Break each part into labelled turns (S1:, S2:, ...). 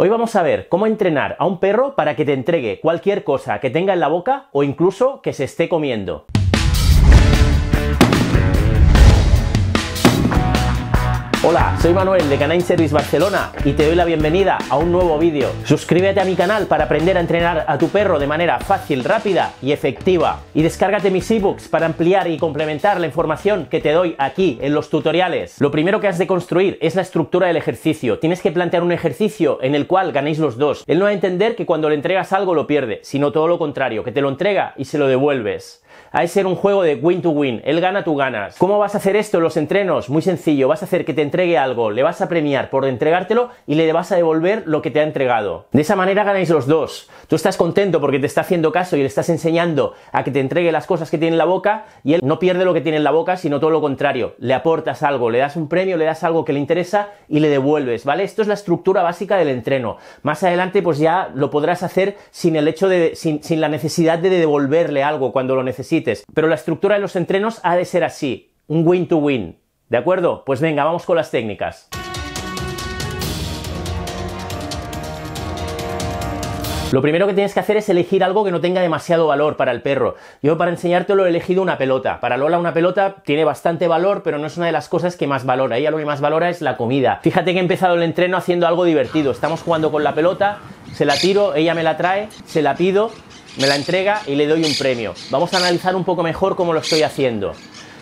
S1: Hoy vamos a ver cómo entrenar a un perro para que te entregue cualquier cosa que tenga en la boca o incluso que se esté comiendo. Hola, soy Manuel de Canine Service Barcelona y te doy la bienvenida a un nuevo vídeo. Suscríbete a mi canal para aprender a entrenar a tu perro de manera fácil, rápida y efectiva. Y descárgate mis ebooks para ampliar y complementar la información que te doy aquí en los tutoriales. Lo primero que has de construir es la estructura del ejercicio. Tienes que plantear un ejercicio en el cual ganéis los dos. Él no va a entender que cuando le entregas algo lo pierde, sino todo lo contrario, que te lo entrega y se lo devuelves a ser un juego de win to win. Él gana, tú ganas. ¿Cómo vas a hacer esto en los entrenos? Muy sencillo, vas a hacer que te entregue algo, le vas a premiar por entregártelo y le vas a devolver lo que te ha entregado. De esa manera ganáis los dos. Tú estás contento porque te está haciendo caso y le estás enseñando a que te entregue las cosas que tiene en la boca y él no pierde lo que tiene en la boca, sino todo lo contrario. Le aportas algo, le das un premio, le das algo que le interesa y le devuelves, ¿vale? Esto es la estructura básica del entreno. Más adelante pues ya lo podrás hacer sin el hecho de sin, sin la necesidad de devolverle algo cuando lo necesites pero la estructura de los entrenos ha de ser así, un win-to-win. -win. to win de acuerdo? Pues venga, vamos con las técnicas. Lo primero que tienes que hacer es elegir algo que no tenga demasiado valor para el perro. Yo para lo he elegido una pelota. Para Lola una pelota tiene bastante valor, pero no es una de las cosas que más valora. Ella lo que más valora es la comida. Fíjate que he empezado el entreno haciendo algo divertido. Estamos jugando con la pelota, se la tiro, ella me la trae, se la pido me la entrega y le doy un premio. Vamos a analizar un poco mejor cómo lo estoy haciendo.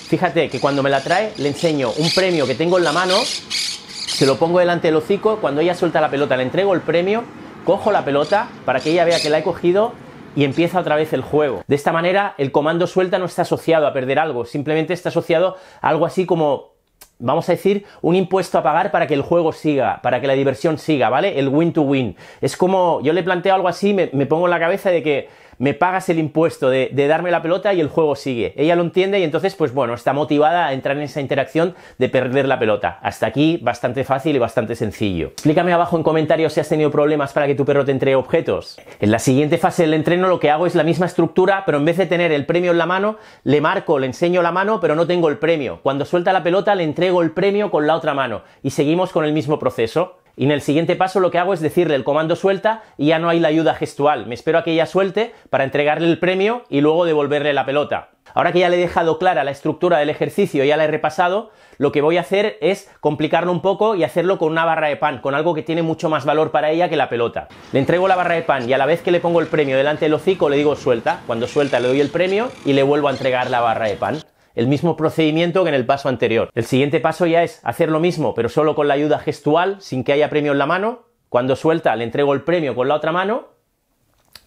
S1: Fíjate que cuando me la trae, le enseño un premio que tengo en la mano, se lo pongo delante del hocico, cuando ella suelta la pelota, le entrego el premio, cojo la pelota para que ella vea que la he cogido y empieza otra vez el juego. De esta manera, el comando suelta no está asociado a perder algo, simplemente está asociado a algo así como, vamos a decir, un impuesto a pagar para que el juego siga, para que la diversión siga, ¿vale? El win to win. Es como, yo le planteo algo así, me, me pongo en la cabeza de que me pagas el impuesto de, darme la pelota y el juego sigue. Ella lo entiende y entonces, pues bueno, está motivada a entrar en esa interacción de perder la pelota. Hasta aquí, bastante fácil y bastante sencillo. Explícame abajo en comentarios si has tenido problemas para que tu perro te entregue objetos. En la siguiente fase del entreno lo que hago es la misma estructura, pero en vez de tener el premio en la mano, le marco, le enseño la mano, pero no tengo el premio. Cuando suelta la pelota, le entrego el premio con la otra mano y seguimos con el mismo proceso. Y en el siguiente paso lo que hago es decirle el comando suelta y ya no hay la ayuda gestual. Me espero a que ella suelte para entregarle el premio y luego devolverle la pelota. Ahora que ya le he dejado clara la estructura del ejercicio, y ya la he repasado, lo que voy a hacer es complicarlo un poco y hacerlo con una barra de pan, con algo que tiene mucho más valor para ella que la pelota. Le entrego la barra de pan y a la vez que le pongo el premio delante del hocico le digo suelta. Cuando suelta le doy el premio y le vuelvo a entregar la barra de pan el mismo procedimiento que en el paso anterior. El siguiente paso ya es hacer lo mismo, pero solo con la ayuda gestual, sin que haya premio en la mano. Cuando suelta, le entrego el premio con la otra mano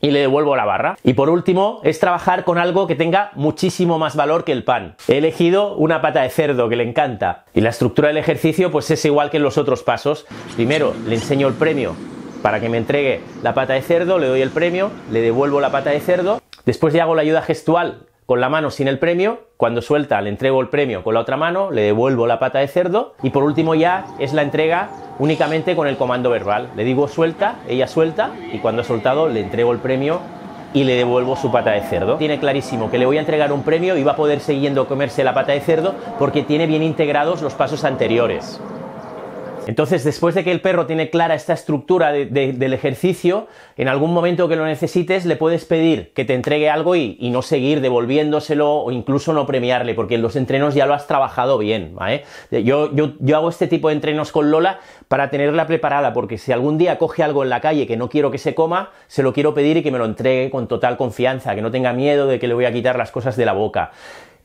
S1: y le devuelvo la barra. Y por último, es trabajar con algo que tenga muchísimo más valor que el pan. He elegido una pata de cerdo que le encanta. Y la estructura del ejercicio pues es igual que en los otros pasos. Primero le enseño el premio para que me entregue la pata de cerdo, le doy el premio, le devuelvo la pata de cerdo. Después le hago la ayuda gestual con la mano sin el premio, cuando suelta le entrego el premio con la otra mano, le devuelvo la pata de cerdo y por último ya es la entrega únicamente con el comando verbal. Le digo suelta, ella suelta y cuando ha soltado le entrego el premio y le devuelvo su pata de cerdo. Tiene clarísimo que le voy a entregar un premio y va a poder siguiendo comerse la pata de cerdo porque tiene bien integrados los pasos anteriores. Entonces, después de que el perro tiene clara esta estructura del ejercicio, en algún momento que lo necesites le puedes pedir que te entregue algo y, no seguir devolviéndoselo o incluso no premiarle, porque en los entrenos ya lo has trabajado bien. yo hago este tipo de entrenos con Lola para tenerla preparada, porque si algún día coge algo en la calle que no quiero que se coma, se lo quiero pedir y que me lo entregue con total confianza, que no tenga miedo de que le voy a quitar las cosas de la boca.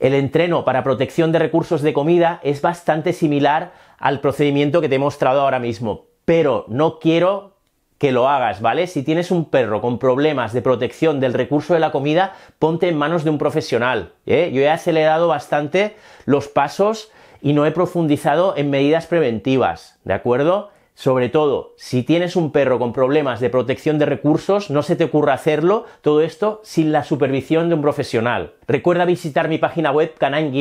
S1: El entreno para protección de recursos de comida es bastante similar al procedimiento que te he mostrado ahora mismo, pero no quiero que lo hagas, ¿vale? Si tienes un perro con problemas de protección del recurso de la comida, ponte en manos de un profesional. ¿eh? Yo he acelerado bastante los pasos y no he profundizado en medidas preventivas, ¿de acuerdo? Sobre todo, si tienes un perro con problemas de protección de recursos, no se te ocurra hacerlo, todo esto sin la supervisión de un profesional. Recuerda visitar mi página web canine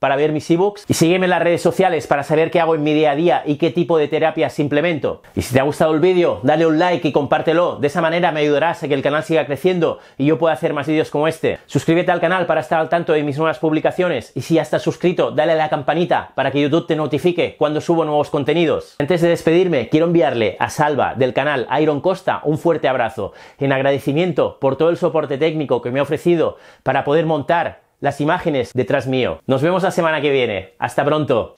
S1: para ver mis ebooks y sígueme en las redes sociales para saber qué hago en mi día a día y qué tipo de terapias implemento. Y si te ha gustado el vídeo, dale un like y compártelo. De esa manera me ayudarás a que el canal siga creciendo y yo pueda hacer más vídeos como este. Suscríbete al canal para estar al tanto de mis nuevas publicaciones y si ya estás suscrito, dale a la campanita para que YouTube te notifique cuando subo nuevos contenidos. Antes de despedirme, quiero enviarle a Salva del canal Iron Costa un fuerte abrazo en agradecimiento por todo el soporte técnico que me ha ofrecido para poder montar las imágenes detrás mío. Nos vemos la semana que viene. Hasta pronto.